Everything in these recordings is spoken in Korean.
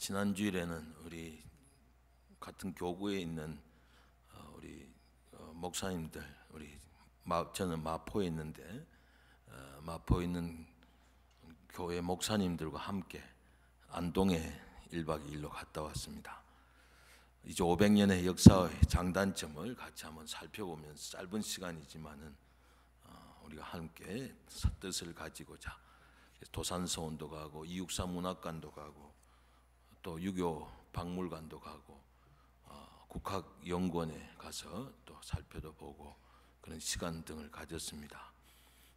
지난 주일에는 우리 같은 교구에 있는 어, 우리 어, 목사님들 우리 저는 마포에 있는데 어, 마포에 있는 교회 목사님들과 함께 안동에 1박 2일로 갔다 왔습니다. 이제 500년의 역사의 장단점을 같이 한번 살펴보면서 짧은 시간이지만은 우리가 함께 뜻을 가지고자 도산서원도 가고 이육사 문학관도 가고 또 유교 박물관도 가고 어, 국학연구원에 가서 또 살펴도 보고 그런 시간 등을 가졌습니다.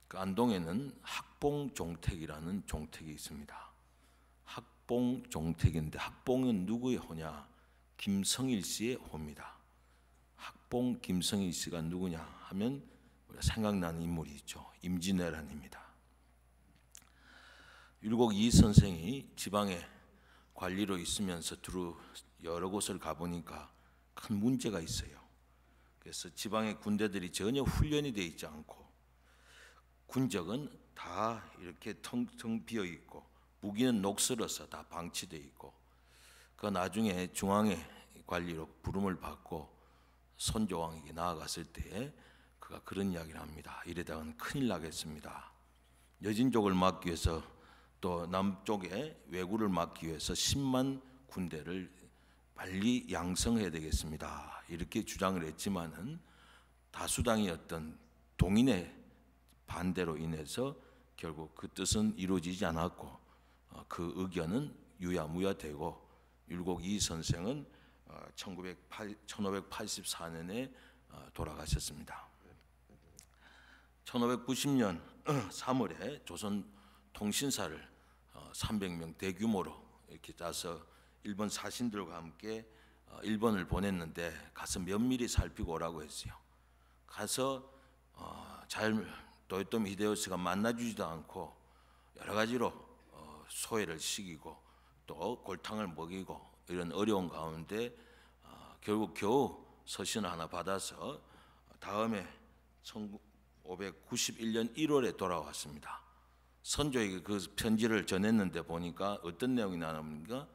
그 안동에는 학봉종택이라는 종택이 있습니다. 학봉종택인데 학봉은 누구의 호냐? 김성일 씨의 호입니다. 학봉 김성일 씨가 누구냐 하면 생각나는 인물이 있죠. 임진왜란입니다. 율곡 이 선생이 지방에 관리로 있으면서 두루 여러 곳을 가보니까 큰 문제가 있어요. 그래서 지방의 군대들이 전혀 훈련이 되어 있지 않고 군적은 다 이렇게 텅텅 비어 있고 무기는 녹슬어서 다방치되어 있고 그 나중에 중앙의 관리로 부름을 받고 선조왕에게 나아갔을 때 그가 그런 이야기를 합니다. 이래다간 큰일 나겠습니다. 여진족을 막기 위해서 또 남쪽에 왜구를 막기 위해서 10만 군대를 빨리 양성해야 되겠습니다. 이렇게 주장을 했지만은 다수당이 어떤 동인의 반대로 인해서 결국 그 뜻은 이루어지지 않았고 어, 그 의견은 유야무야되고 율곡 이 선생은 1584년에 어, 어, 돌아가셨습니다. 1590년 3월에 조선 통신사를 300명 어, 대규모로 이렇게 짜서 일본 사신들과 함께 어, 일본을 보냈는데 가서 면밀히 살피고 오라고 했어요. 가서 어, 잘 도요토미 히데요시가 만나주지도 않고 여러 가지로 소외를 시키고 또 골탕을 먹이고 이런 어려운 가운데 결국 겨우 서신을 하나 받아서 다음에 1591년 1월에 돌아왔습니다. 선조에게 그 편지를 전했는데 보니까 어떤 내용이 나옵니까?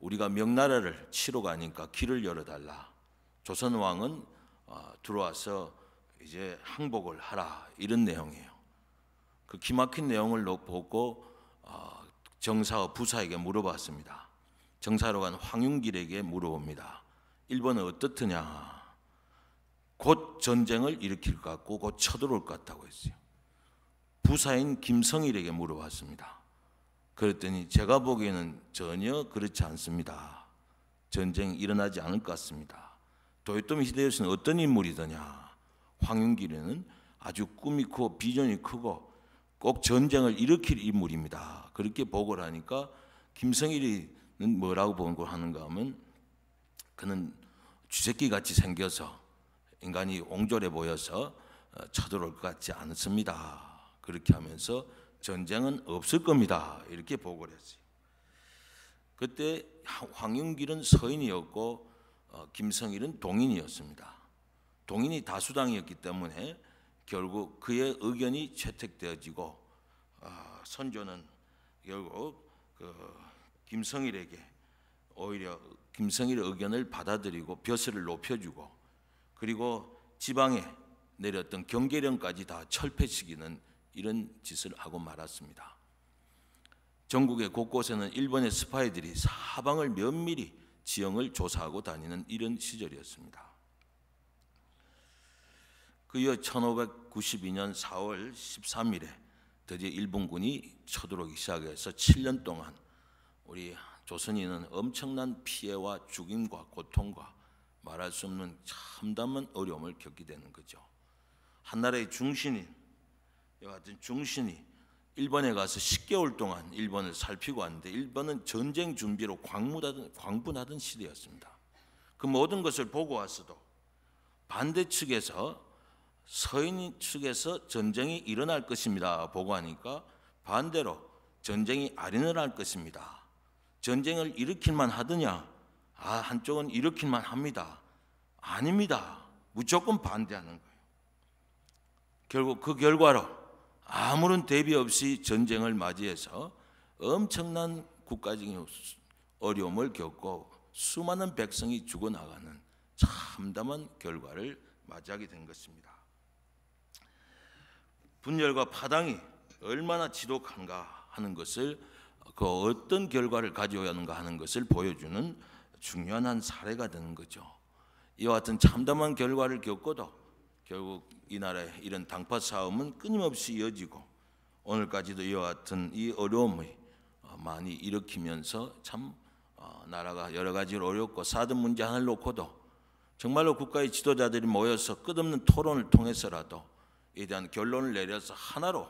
우리가 명나라를 치러 가니까 길을 열어달라. 조선 왕은 어, 들어와서 이제 항복을 하라 이런 내용이에요. 그 기막힌 내용을 보고 어, 정사와 부사에게 물어봤습니다. 정사로 간 황윤길에게 물어봅니다. 일본은 어떻느냐? 곧 전쟁을 일으킬 것 같고 곧 쳐들어올 것 같다고 했어요. 부사인 김성일에게 물어봤습니다. 그랬더니 제가 보기에는 전혀 그렇지 않습니다. 전쟁이 일어나지 않을 것 같습니다. 도요토미 히데요시는 어떤 인물이더냐? 황윤길에는 아주 꿈이 크고 비전이 크고 꼭 전쟁을 일으킬 인물입니다. 그렇게 보고를 하니까 김성일이 뭐라고 보고 하는가 하면 그는 쥐새끼 같이 생겨서 인간이 옹졸해 보여서 어, 쳐들어올 것 같지 않습니다. 그렇게 하면서 전쟁은 없을 겁니다. 이렇게 보고를 했어요. 그때 황윤길은 서인이었고 어, 김성일은 동인이었습니다. 동인이 다수당이었기 때문에 결국 그의 의견이 채택되어지고 어, 선조는 결국 그 김성일에게 오히려 김성일의 의견을 받아들이고 벼슬을 높여주고 그리고 지방에 내렸던 경계령까지 다 철폐시키는 이런 짓을 하고 말았습니다. 전국의 곳곳에는 일본의 스파이들이 사방을 면밀히 지형을 조사하고 다니는 이런 시절이었습니다. 그이 1592년 4월 13일에 드디어 일본군이 쳐들어오기 시작해서 7년 동안 우리 조선인은 엄청난 피해와 죽임과 고통과 말할 수 없는 참담한 어려움을 겪게 되는 거죠. 한나라의 중심인 여하튼 중신이 일본에 가서 10개월 동안 일본을 살피고 왔는데 일본은 전쟁 준비로 광무하던, 광분하던 시대였습니다. 그 모든 것을 보고 왔어도 반대 측에서 서인 측에서 전쟁이 일어날 것입니다. 보고하니까 반대로 전쟁이 아련할 것입니다. 전쟁을 일으킬만 하더냐? 아, 한쪽은 일으킬만 합니다. 아닙니다. 무조건 반대하는 거예요. 결국 그 결과로 아무런 대비 없이 전쟁을 맞이해서 엄청난 국가적인 어려움을 겪고 수많은 백성이 죽어나가는 참담한 결과를 맞이하게 된 것입니다. 분열과 파당이 얼마나 지독한가 하는 것을 그 어떤 결과를 가져야 하는가 하는 것을 보여주는 중요한 사례가 되는 거죠. 이와 같은 참담한 결과를 겪고도 결국 이 나라의 이런 당파 싸움은 끊임없이 이어지고 오늘까지도 이와 같은 이 어려움이 어, 많이 일으키면서 참 어, 나라가 여러 가지로 어렵고 사드 문제 하나를 놓고도 정말로 국가의 지도자들이 모여서 끝없는 토론을 통해서라도 이에 대한 결론을 내려서 하나로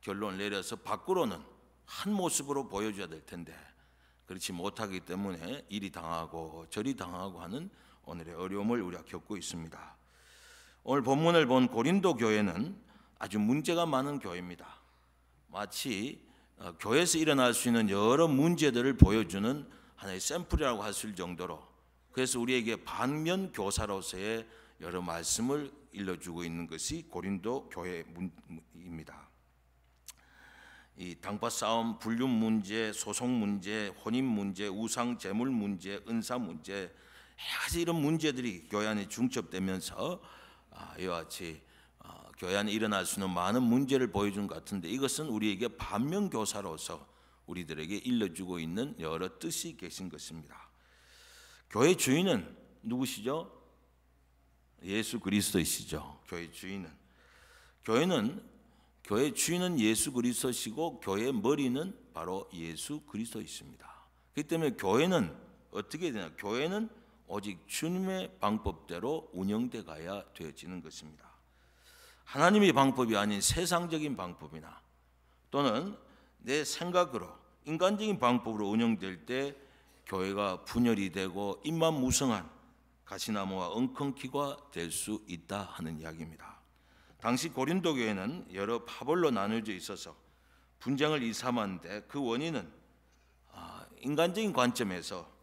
결론을 내려서 밖으로는 한 모습으로 보여줘야 될 텐데 그렇지 못하기 때문에 이리 당하고 저리 당하고 하는 오늘의 어려움을 우리가 겪고 있습니다. 오늘 본문을 본 고린도 교회는 아주 문제가 많은 교회입니다. 마치 어, 교회에서 일어날 수 있는 여러 문제들을 보여주는 하나의 샘플이라고 하실 정도로 그래서 우리에게 반면 교사로서의 여러 말씀을 일러주고 있는 것이 고린도 교회입니다. 이 당파 싸움, 불륜 문제, 소송 문제, 혼인 문제, 우상 재물 문제, 은사 문제 여러 가지 이런 문제들이 교회 안에 중첩되면서 아, 이와 같이 어, 교회안에 일어날 수 있는 많은 문제를 보여준 것 같은데 이것은 우리에게 반면교사로서 우리들에게 일러주고 있는 여러 뜻이 계신 것입니다. 교회 주인은 누구시죠? 예수 그리스도이시죠. 교회 주인은 교회는 교회 주인은 예수 그리스도시고 교회 머리는 바로 예수 그리스도이십니다. 그렇기 때문에 교회는 어떻게 되냐? 교회는 오직 주님의 방법대로 운영돼 가야 되어지는 것입니다. 하나님의 방법이 아닌 세상적인 방법이나 또는 내 생각으로 인간적인 방법으로 운영될 때 교회가 분열이 되고 입만 무성한 가시나무와 엉겅퀴가 될 수 있다 하는 이야기입니다. 당시 고린도 교회는 여러 파벌로 나누어져 있어서 분쟁을 일삼았는데 그 원인은 아, 인간적인 관점에서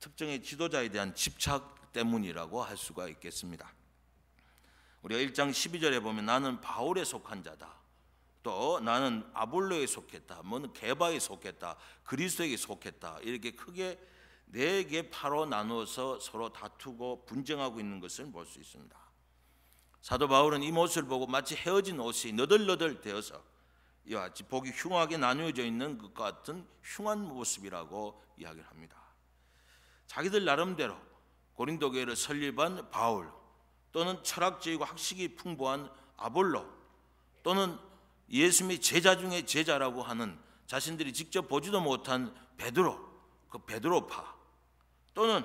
특정의 지도자에 대한 집착 때문이라고 할 수가 있겠습니다. 우리가 1장 12절에 보면 나는 바울에 속한 자다. 또 나는 아볼로에 속했다. 뭐는 개바에 속했다. 그리스도에게 속했다. 이렇게 크게 네개 파로 나누어서 서로 다투고 분쟁하고 있는 것을 볼 수 있습니다. 사도 바울은 이 모습을 보고 마치 헤어진 옷이 너덜너덜 되어서 이와 같이 복이 흉하게 나누어져 있는 것 같은 흉한 모습이라고 이야기를 합니다. 자기들 나름대로 고린도 교회를 설립한 바울 또는 철학적이고 학식이 풍부한 아볼로 또는 예수님의 제자 중의 제자라고 하는 자신들이 직접 보지도 못한 베드로 그 베드로파 또는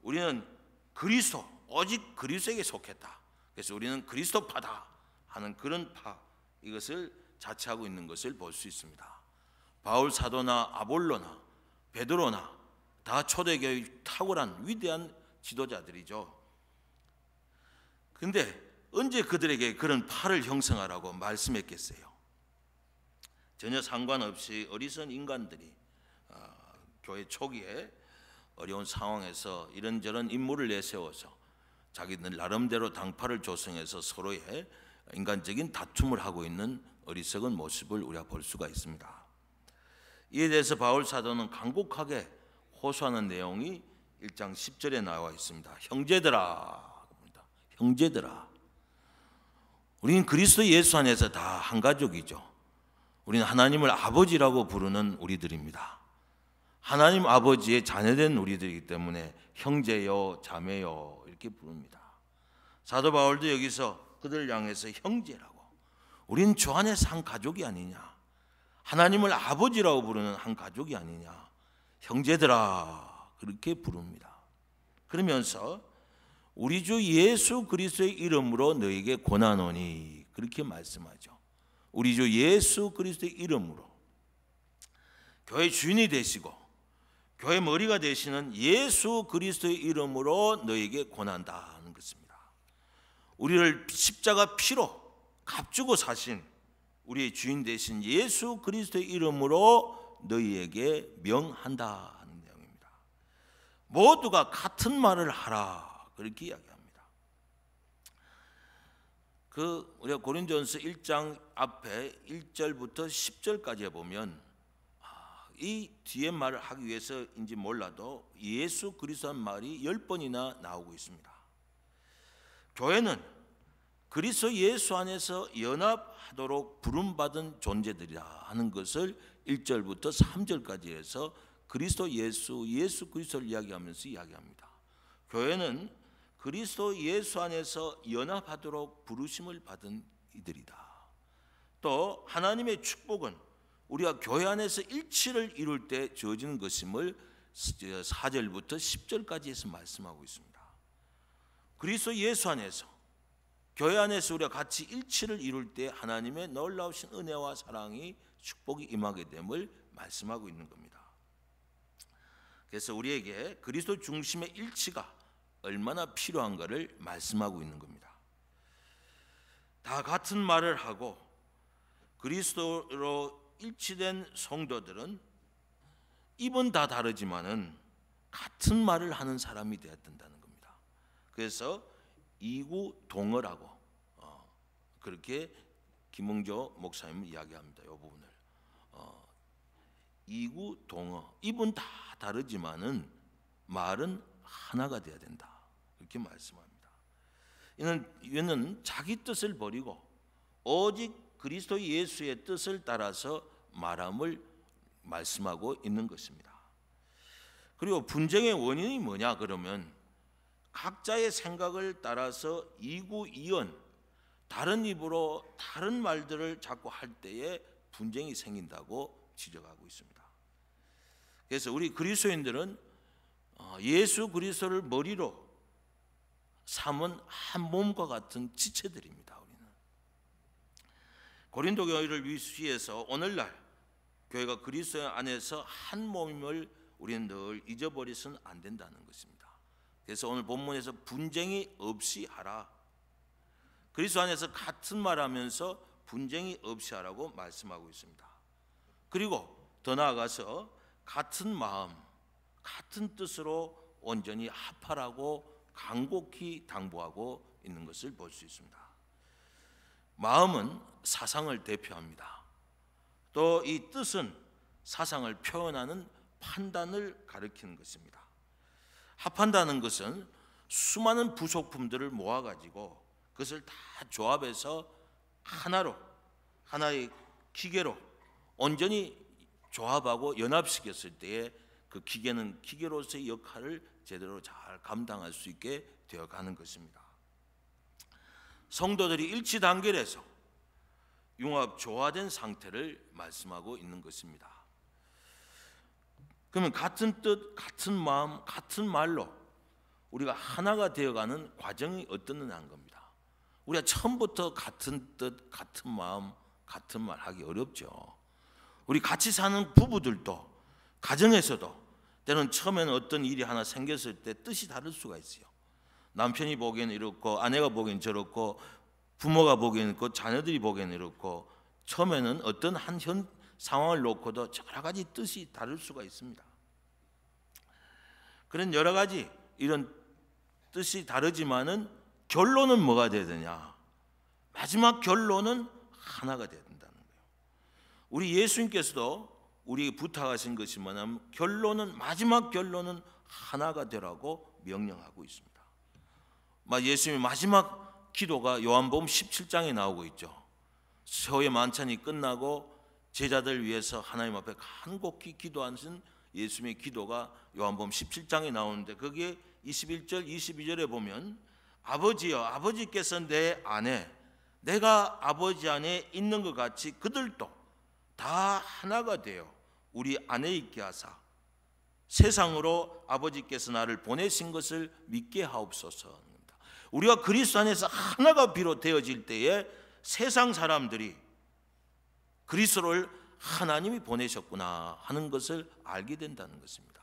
우리는 그리스도 오직 그리스도에게 속했다. 그래서 우리는 그리스도파다 하는 그런 파 이것을 자처하고 있는 것을 볼 수 있습니다. 바울 사도나 아볼로나 베드로나 다 초대교회 탁월한 위대한 지도자들이죠. 근데 언제 그들에게 그런 팔을 형성하라고 말씀했겠어요? 전혀 상관없이 어리선 인간들이 어, 교회 초기에 어려운 상황에서 이런저런 인물을 내세워서 자기들 나름대로 당파를 조성해서 서로의 인간적인 다툼을 하고 있는 어리석은 모습을 우리가 볼 수가 있습니다. 이에 대해서 바울 사도는 간곡하게 호소하는 내용이 1장 10절에 나와 있습니다. 형제들아. 형제들아. 우리는 그리스도 예수 안에서 다 한 가족이죠. 우리는 하나님을 아버지라고 부르는 우리들입니다. 하나님 아버지의 자녀된 우리들이기 때문에 형제요, 자매요 이렇게 부릅니다. 사도 바울도 여기서 그들 향해서 형제라고. 우린 주 안에서 한 가족이 아니냐. 하나님을 아버지라고 부르는 한 가족이 아니냐. 형제들아 그렇게 부릅니다. 그러면서 우리 주 예수 그리스도의 이름으로 너에게 고난 오니 그렇게 말씀하죠. 우리 주 예수 그리스도의 이름으로 교회 주인이 되시고 교회 머리가 되시는 예수 그리스도의 이름으로 너에게 고난다 는 것입니다. 우리를 십자가 피로 값주고 사신 우리의 주인 되신 예수 그리스도의 이름으로 너희에게 명한다 하는 내용입니다. 모두가 같은 말을 하라 그렇게 이야기합니다. 그 우리가 고린전서 1장 앞에 1절부터 1 0절까지 보면 아, 이 뒤에 말을 하기 위해서인지 몰라도 예수 그리스도란 말이 열 번이나 나오고 있습니다. 교회는 그리스도 예수 안에서 연합하도록 부름받은 존재들이라 하는 것을 1절부터 3절까지 해서 그리스도 예수, 예수 그리스도를 이야기하면서 이야기합니다. 교회는 그리스도 예수 안에서 연합하도록 부르심을 받은 이들이다. 또 하나님의 축복은 우리가 교회 안에서 일치를 이룰 때 주어지는 것임을 4절부터 10절까지에서 말씀하고 있습니다. 그리스도 예수 안에서 교회 안에서 우리가 같이 일치를 이룰 때 하나님의 놀라우신 은혜와 사랑이 축복이 임하게 됨을 말씀하고 있는 겁니다. 그래서 우리에게 그리스도 중심의 일치가 얼마나 필요한가를 말씀하고 있는 겁니다. 다 같은 말을 하고 그리스도로 일치된 성도들은 입은 다 다르지만은 같은 말을 하는 사람이 되어야 된다는 겁니다. 그래서 이구 동어라고 어, 그렇게 김홍조 목사님은 이야기합니다. 이 부분을. 이구 동어 입은 다 다르지만은 말은 하나가 되어야 된다. 이렇게 말씀합니다. 이는 이는 자기 뜻을 버리고 오직 그리스도 예수의 뜻을 따라서 말함을 말씀하고 있는 것입니다. 그리고 분쟁의 원인이 뭐냐 그러면 각자의 생각을 따라서 이구이언 다른 입으로 다른 말들을 자꾸 할 때에 분쟁이 생긴다고 지적하고 있습니다. 그래서 우리 그리스도인들은 어, 예수 그리스도를 머리로 삼은 한 몸과 같은 지체들입니다. 우리는 고린도 교회를 위시해서 오늘날 교회가 그리스도 안에서 한 몸임을 우리는 늘잊어버리서는안 된다는 것입니다. 그래서 오늘 본문에서 분쟁이 없이 하라. 그리스도 안에서 같은 말하면서 분쟁이 없이 하라고 말씀하고 있습니다. 그리고 더 나아가서 같은 마음, 같은 뜻으로 온전히 합하라고 간곡히 당부하고 있는 것을 볼 수 있습니다. 마음은 사상을 대표합니다. 또 이 뜻은 사상을 표현하는 판단을 가리키는 것입니다. 합한다는 것은 수많은 부속품들을 모아 가지고 그것을 다 조합해서 하나로 하나의 기계로 온전히 조합하고 연합시켰을 때에 그 기계는 기계로서의 역할을 제대로 잘 감당할 수 있게 되어가는 것입니다. 성도들이 일치 단결해서 융합 조화된 상태를 말씀하고 있는 것입니다. 그러면 같은 뜻, 같은 마음, 같은 말로 우리가 하나가 되어가는 과정이 어떻냐는 겁니다. 우리가 처음부터 같은 뜻, 같은 마음, 같은 말 하기 어렵죠. 우리 같이 사는 부부들도 가정에서도 때는 처음에는 어떤 일이 하나 생겼을 때 뜻이 다를 수가 있어요. 남편이 보기엔 이렇고 아내가 보기엔 저렇고 부모가 보기엔그 자녀들이 보기엔 이렇고 처음에는 어떤 한 현 상황을 놓고도 여러 가지 뜻이 다를 수가 있습니다. 그런 여러 가지 이런 뜻이 다르지만은 결론은 뭐가 되느냐? 마지막 결론은 하나가 되는 우리 예수님께서도 우리 부탁하신 것이 뭐냐면 결론은 마지막 결론은 하나가 되라고 명령하고 있습니다. 예수님의 마지막 기도가 요한복음 17장에 나오고 있죠. 서의 만찬이 끝나고 제자들 위해서 하나님 앞에 간곡히 기도하신 예수님의 기도가 요한복음 17장에 나오는데 거기에 21절 22절에 보면 아버지여 아버지께서 내 안에 내가 아버지 안에 있는 것 같이 그들도 다 하나가 되어 우리 안에 있게 하사 세상으로 아버지께서 나를 보내신 것을 믿게 하옵소서. 우리가 그리스도 안에서 하나가 비로 되어질 때에 세상 사람들이 그리스도를 하나님이 보내셨구나 하는 것을 알게 된다는 것입니다.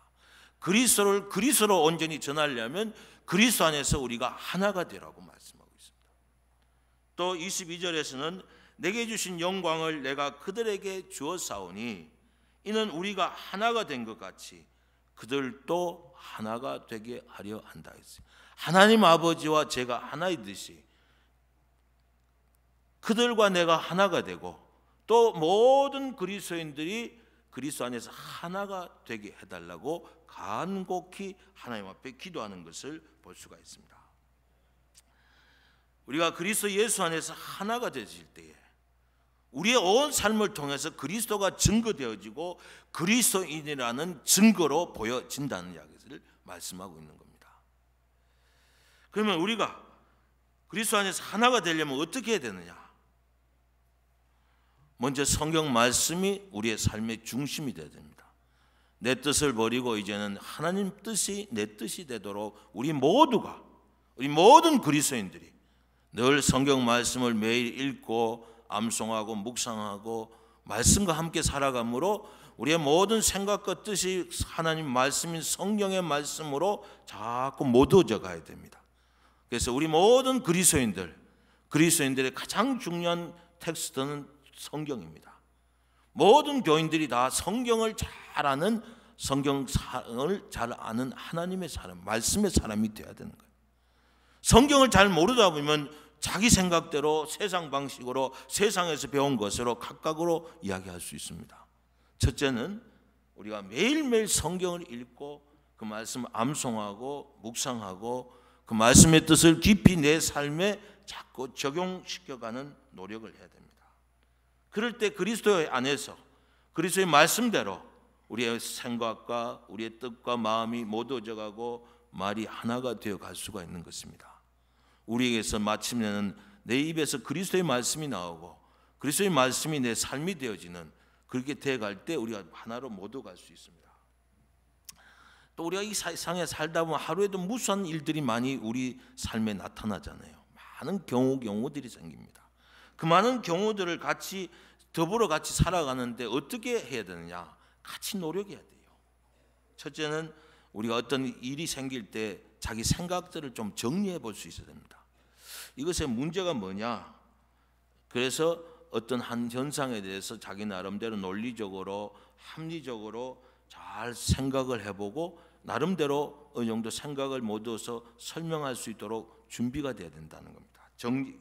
그리스도를 그리스도로 온전히 전하려면 그리스도 안에서 우리가 하나가 되라고 말씀하고 있습니다. 또 22절에서는 내게 주신 영광을 내가 그들에게 주었사오니 이는 우리가 하나가 된 것 같이 그들도 하나가 되게 하려 한다 했어요. 하나님 아버지와 제가 하나이듯이 그들과 내가 하나가 되고 또 모든 그리스도인들이 그리스도 안에서 하나가 되게 해달라고 간곡히 하나님 앞에 기도하는 것을 볼 수가 있습니다. 우리가 그리스도 예수 안에서 하나가 되실 때에 우리의 온 삶을 통해서 그리스도가 증거되어지고 그리스도인이라는 증거로 보여진다는 이야기를 말씀하고 있는 겁니다. 그러면 우리가 그리스도 안에서 하나가 되려면 어떻게 해야 되느냐? 먼저 성경 말씀이 우리의 삶의 중심이 되어야 됩니다. 내 뜻을 버리고 이제는 하나님 뜻이 내 뜻이 되도록 우리 모두가 우리 모든 그리스도인들이 늘 성경 말씀을 매일 읽고 암송하고 묵상하고 말씀과 함께 살아감으로 우리의 모든 생각과 뜻이 하나님 말씀인 성경의 말씀으로 자꾸 모두져 가야 됩니다. 그래서 우리 모든 그리스도인들 그리스도인들의 가장 중요한 텍스트는 성경입니다. 모든 교인들이 다 성경을 잘 아는 성경을 잘 아는 하나님의 사람, 말씀의 사람이 되어야 되는 거예요. 성경을 잘 모르다 보면 자기 생각대로 세상 방식으로 세상에서 배운 것으로 각각으로 이야기할 수 있습니다. 첫째는 우리가 매일매일 성경을 읽고 그 말씀을 암송하고 묵상하고 그 말씀의 뜻을 깊이 내 삶에 자꾸 적용시켜가는 노력을 해야 됩니다. 그럴 때 그리스도 안에서 그리스도의 말씀대로 우리의 생각과 우리의 뜻과 마음이 모두져가고 말이 하나가 되어 갈 수가 있는 것입니다. 우리에게서 마침내는 내 입에서 그리스도의 말씀이 나오고 그리스도의 말씀이 내 삶이 되어지는 그렇게 돼갈때 우리가 하나로 모두 갈 수 있습니다. 또 우리가 이 세상에 살다 보면 하루에도 무수한 일들이 많이 우리 삶에 나타나잖아요. 많은 경우 경우들이 생깁니다. 그 많은 경우들을 같이 더불어 같이 살아가는데 어떻게 해야 되느냐? 같이 노력해야 돼요. 첫째는 우리가 어떤 일이 생길 때 자기 생각들을 좀 정리해 볼 수 있어야 됩니다. 이것의 문제가 뭐냐? 그래서 어떤 한 현상에 대해서 자기 나름대로 논리적으로 합리적으로 잘 생각을 해보고 나름대로 어느 정도 생각을 모두서 설명할 수 있도록 준비가 돼야 된다는 겁니다. 정리.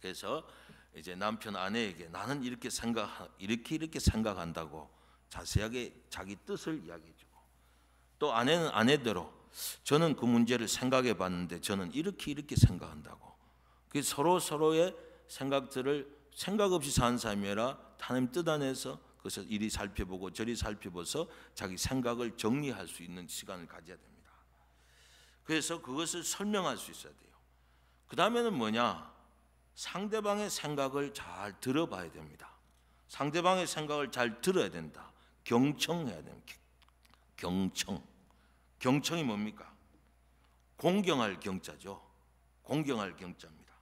그래서 이제 남편 아내에게 나는 이렇게 생각 이렇게 이렇게 생각한다고 자세하게 자기 뜻을 이야기. 또 아내는 아내대로 저는 그 문제를 생각해 봤는데 저는 이렇게 이렇게 생각한다고. 그 서로 서로의 생각들을 생각 없이 사는 사람이 아니라 하나님 뜻 안에서 그것을 이리 살펴보고 저리 살펴보서 자기 생각을 정리할 수 있는 시간을 가져야 됩니다. 그래서 그것을 설명할 수 있어야 돼요. 그 다음에는 뭐냐? 상대방의 생각을 잘 들어봐야 됩니다. 상대방의 생각을 잘 들어야 된다. 경청해야 됩니다. 경청. 경청이 뭡니까? 공경할 경자죠. 공경할 경자입니다.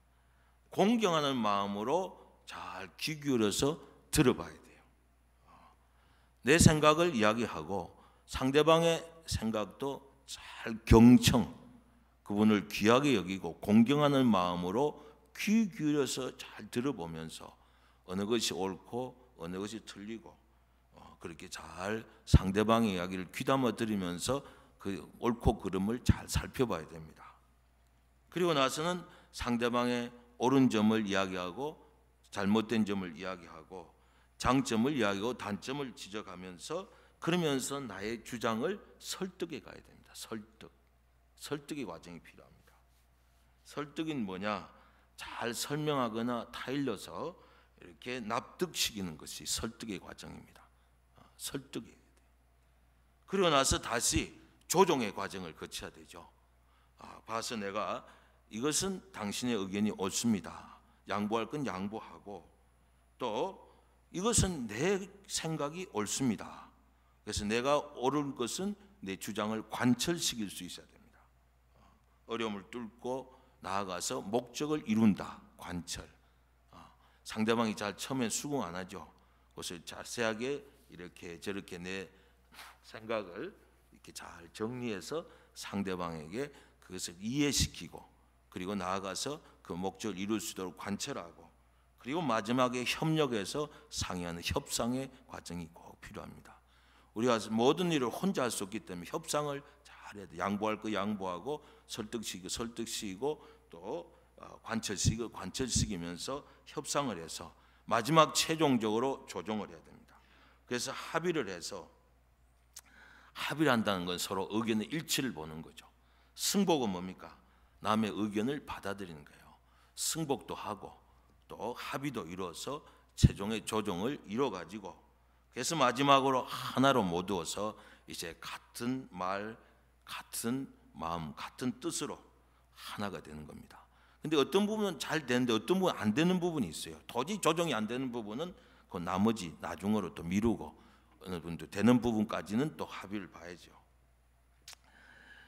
공경하는 마음으로 잘 귀 기울여서 들어봐야 돼요. 어. 내 생각을 이야기하고 상대방의 생각도 잘 경청, 그분을 귀하게 여기고 공경하는 마음으로 귀 기울여서 잘 들어보면서 어느 것이 옳고 어느 것이 틀리고 그렇게 잘 상대방의 이야기를 귀담아 들으면서 그 옳고 그름을 잘 살펴봐야 됩니다. 그리고 나서는 상대방의 옳은 점을 이야기하고 잘못된 점을 이야기하고 장점을 이야기하고 단점을 지적하면서 그러면서 나의 주장을 설득해 가야 됩니다. 설득. 설득의 과정이 필요합니다. 설득인 뭐냐? 잘 설명하거나 타일러서 이렇게 납득시키는 것이 설득의 과정입니다. 설득해야 돼. 그러고 나서 다시 조정의 과정을 거쳐야 되죠. 아, 봐서 내가 이것은 당신의 의견이 옳습니다. 양보할 건 양보하고 또 이것은 내 생각이 옳습니다. 그래서 내가 옳은 것은 내 주장을 관철시킬 수 있어야 됩니다. 어, 어려움을 뚫고 나아가서 목적을 이룬다. 관철. 어, 상대방이 잘 처음엔 수긍 안 하죠. 그것을 자세하게 이렇게 저렇게 내 생각을 이렇게 잘 정리해서 상대방에게 그것을 이해시키고 그리고 나아가서 그 목적을 이룰 수 있도록 관철하고 그리고 마지막에 협력해서 상의하는 협상의 과정이 꼭 필요합니다. 우리가 모든 일을 혼자 할 수 없기 때문에 협상을 잘해야 돼. 양보할 거 양보하고 설득시키고 설득시키고 또 어, 관철시키고 관철시키면서 협상을 해서 마지막 최종적으로 조정을 해야 됩니다. 그래서 합의를 해서 합의를 한다는 건 서로 의견의 일치를 보는 거죠. 승복은 뭡니까? 남의 의견을 받아들이는 거예요. 승복도 하고 또 합의도 이루어서 최종의 조정을 이뤄 가지고 그래서 마지막으로 하나로 모두어서 이제 같은 말, 같은 마음, 같은 뜻으로 하나가 되는 겁니다. 근데 어떤 부분은 잘 되는데 어떤 부분은 안 되는 부분이 있어요. 도저히 조정이 안 되는 부분은 그 나머지 나중으로 또 미루고 어느 분도 되는 부분까지는 또 합의를 봐야죠.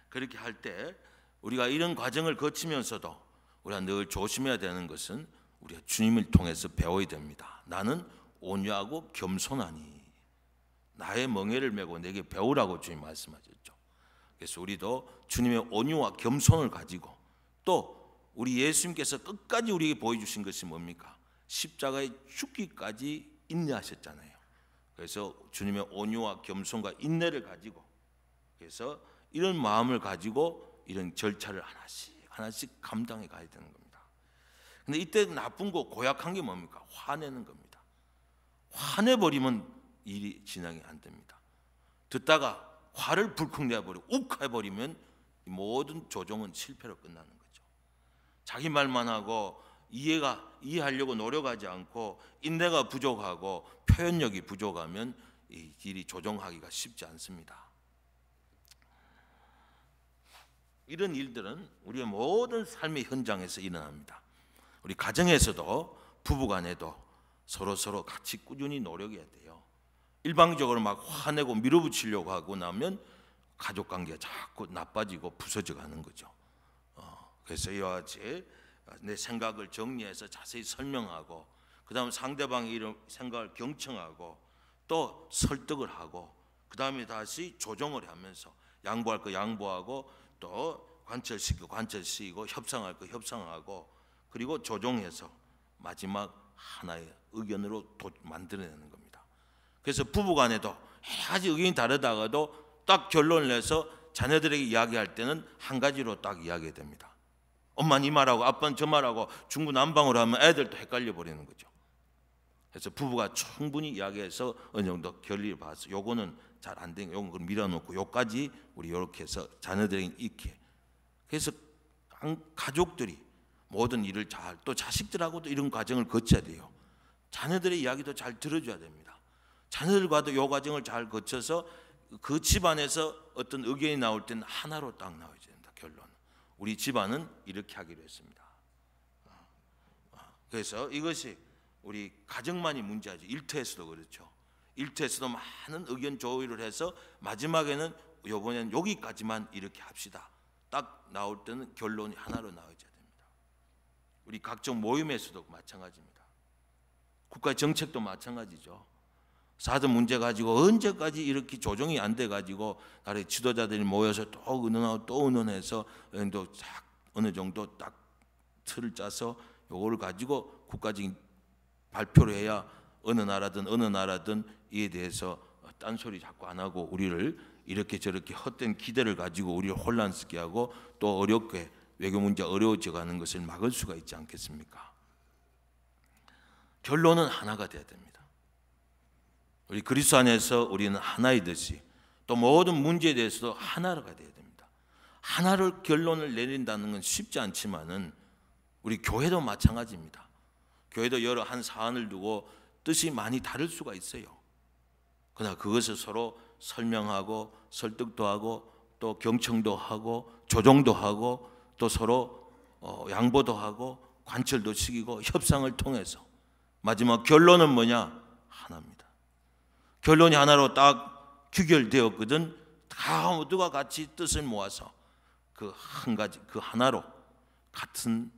그렇게 할 때 우리가 이런 과정을 거치면서도 우리가 늘 조심해야 되는 것은 우리가 주님을 통해서 배워야 됩니다. 나는 온유하고 겸손하니 나의 멍에를 메고 내게 배우라고 주님 말씀하셨죠. 그래서 우리도 주님의 온유와 겸손을 가지고 또 우리 예수님께서 끝까지 우리에게 보여주신 것이 뭡니까? 십자가에 죽기까지 인내하셨잖아요. 그래서 주님의 온유와 겸손과 인내를 가지고 그래서 이런 마음을 가지고 이런 절차를 하나씩 하나씩 감당해 가야 되는 겁니다. 근데 이때 나쁜 거 고약한 게 뭡니까? 화내는 겁니다. 화내 버리면 일이 진행이 안 됩니다. 듣다가 화를 불컥 내버리고 욱해 버리면 모든 조정은 실패로 끝나는 거죠. 자기 말만 하고 이해가 이해하려고 노력하지 않고 인내가 부족하고 표현력이 부족하면 이 길이 조정하기가 쉽지 않습니다. 이런 일들은 우리의 모든 삶의 현장에서 일어납니다. 우리 가정에서도 부부간에도 서로 서로 같이 꾸준히 노력해야 돼요. 일방적으로 막 화내고 밀어붙이려고 하고 나면 가족 관계가 자꾸 나빠지고 부서져 가는 거죠. 어, 그래서 이와 같이 내 생각을 정리해서 자세히 설명하고 그다음 상대방의 이름 생각을 경청하고 또 설득을 하고 그다음에 다시 조정을 하면서 양보할 거 양보하고 또 관철시키고 관철시키고 협상할 거 협상하고 그리고 조정해서 마지막 하나의 의견으로 도, 만들어내는 겁니다. 그래서 부부간에도 해러 가지 의견이 다르다가도 딱 결론을 내서 자녀들에게 이야기할 때는 한 가지로 딱 이야기됩니다. 엄마는 이 말하고 아빠는 저 말하고 중구난방으로 하면 애들도 헷갈려 버리는 거죠. 그래서 부부가 충분히 이야기해서 어느 정도 결리를 봐서 요거는 잘안 되는 요거그 밀어놓고 요까지 우리 이렇게 해서 자녀들에게 익게. 그래서 가족들이 모든 일을 잘 또 자식들하고도 이런 과정을 거쳐야 돼요. 자녀들의 이야기도 잘 들어줘야 됩니다. 자녀들과도 요 과정을 잘 거쳐서 그 집안에서 어떤 의견이 나올 때는 하나로 딱 나오죠. 우리 집안은 이렇게 하기로 했습니다. 그래서 이것이 우리 가정만이 문제지 일터에서도 그렇죠. 일터에서도 많은 의견 조율을 해서 마지막에는 요번엔 여기까지만 이렇게 합시다. 딱 나올 때는 결론이 하나로 나와야 됩니다. 우리 각종 모임에서도 마찬가지입니다. 국가 정책도 마찬가지죠. 사드 문제 가지고 언제까지 이렇게 조정이 안 돼 가지고 나라의 지도자들이 모여서 또 의논하고 또 의논해서 또 어느 정도 딱 틀을 짜서 요거를 가지고 국가적인 발표를 해야 어느 나라든 어느 나라든 이에 대해서 딴소리 자꾸 안 하고 우리를 이렇게 저렇게 헛된 기대를 가지고 우리를 혼란스럽게 하고 또 어렵게 외교 문제 어려워져 가는 것을 막을 수가 있지 않겠습니까? 결론은 하나가 돼야 됩니다. 우리 그리스도 안에서 우리는 하나이듯이 또 모든 문제에 대해서도 하나가 돼야 됩니다. 하나를 결론을 내린다는 건 쉽지 않지만은 우리 교회도 마찬가지입니다. 교회도 여러 한 사안을 두고 뜻이 많이 다를 수가 있어요. 그러나 그것을 서로 설명하고 설득도 하고 또 경청도 하고 조정도 하고 또 서로 어, 양보도 하고 관철도 시키고 협상을 통해서 마지막 결론은 뭐냐? 하나입니다. 결론이 하나로 딱 귀결되었거든. 다 모두가 같이 뜻을 모아서 그 한 가지 그 하나로 같은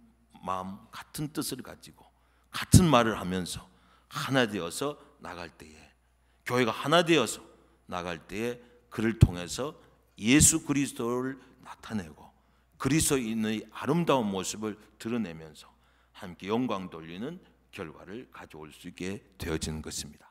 마음 같은 뜻을 가지고 같은 말을 하면서 하나 되어서 나갈 때에 교회가 하나 되어서 나갈 때에 그를 통해서 예수 그리스도를 나타내고 그리스도인의 아름다운 모습을 드러내면서 함께 영광 돌리는 결과를 가져올 수 있게 되어지는 것입니다.